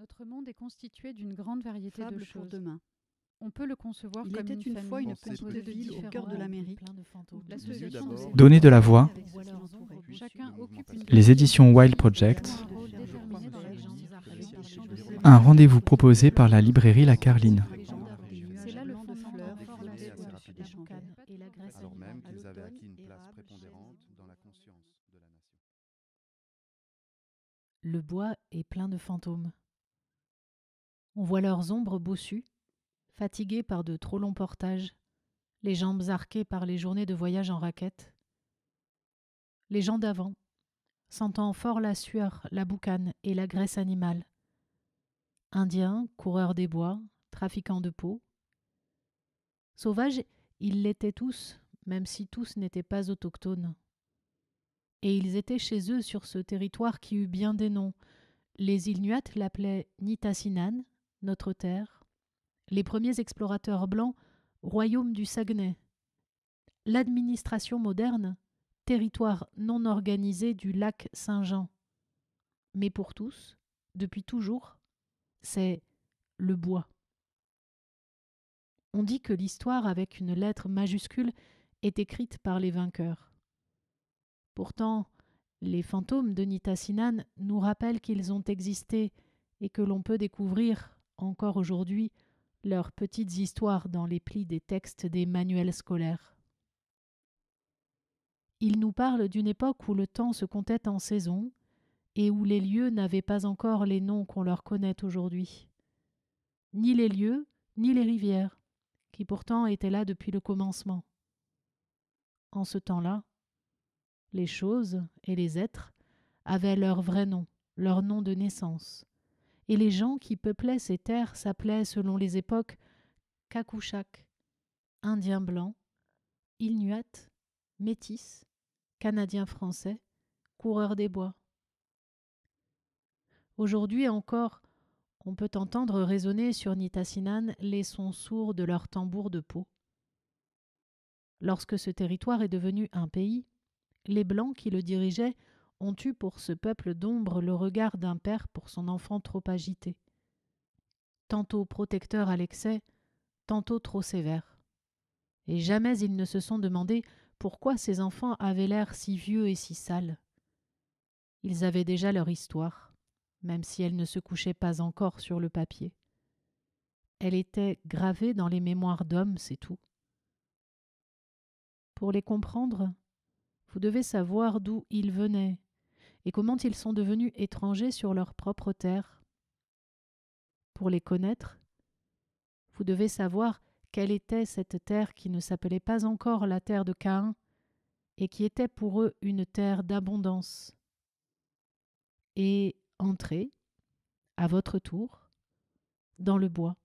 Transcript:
Notre monde est constitué d'une grande variété de choses. demain. On peut le concevoir comme une, une fois une petite ville au cœur de l'Amérique. Donner de la voix. Les éditions Wild Project. Un rendez-vous proposé par la librairie La Carline. Le bois est plein de fantômes. On voit leurs ombres bossues, fatiguées par de trop longs portages, les jambes arquées par les journées de voyage en raquette. Les gens d'avant, sentant fort la sueur, la boucane et la graisse animale. Indiens, coureurs des bois, trafiquants de peau. Sauvages, ils l'étaient tous, même si tous n'étaient pas autochtones. Et ils étaient chez eux sur ce territoire qui eut bien des noms. Les Inuits l'appelaient Nitasinan, notre terre, les premiers explorateurs blancs, royaume du Saguenay, l'administration moderne, territoire non organisé du lac Saint-Jean. Mais pour tous, depuis toujours, c'est le bois. On dit que l'histoire avec une lettre majuscule est écrite par les vainqueurs. Pourtant, les fantômes de Nita nous rappellent qu'ils ont existé et que l'on peut découvrir encore aujourd'hui leurs petites histoires dans les plis des textes des manuels scolaires. Il nous parle d'une époque où le temps se comptait en saisons et où les lieux n'avaient pas encore les noms qu'on leur connaît aujourd'hui. Ni les lieux, ni les rivières, qui pourtant étaient là depuis le commencement. En ce temps-là, les choses et les êtres avaient leur vrai nom, leur nom de naissance, et les gens qui peuplaient ces terres s'appelaient, selon les époques, Kakushak, Indiens blancs, ilnuate, Métis, Canadiens français, Coureurs des bois. Aujourd'hui encore, on peut entendre résonner sur Nitassinan les sons sourds de leurs tambours de peau. Lorsque ce territoire est devenu un pays, les Blancs qui le dirigeaient ont eu pour ce peuple d'ombre le regard d'un père pour son enfant trop agité, tantôt protecteur à l'excès, tantôt trop sévère. Et jamais ils ne se sont demandé pourquoi ces enfants avaient l'air si vieux et si sales. Ils avaient déjà leur histoire, même si elle ne se couchait pas encore sur le papier. Elle était gravée dans les mémoires d'hommes, c'est tout. Pour les comprendre, vous devez savoir d'où ils venaient, et comment ils sont devenus étrangers sur leur propre terre. Pour les connaître, vous devez savoir quelle était cette terre qui ne s'appelait pas encore la terre de Caïn, et qui était pour eux une terre d'abondance. Et entrez, à votre tour, dans le bois.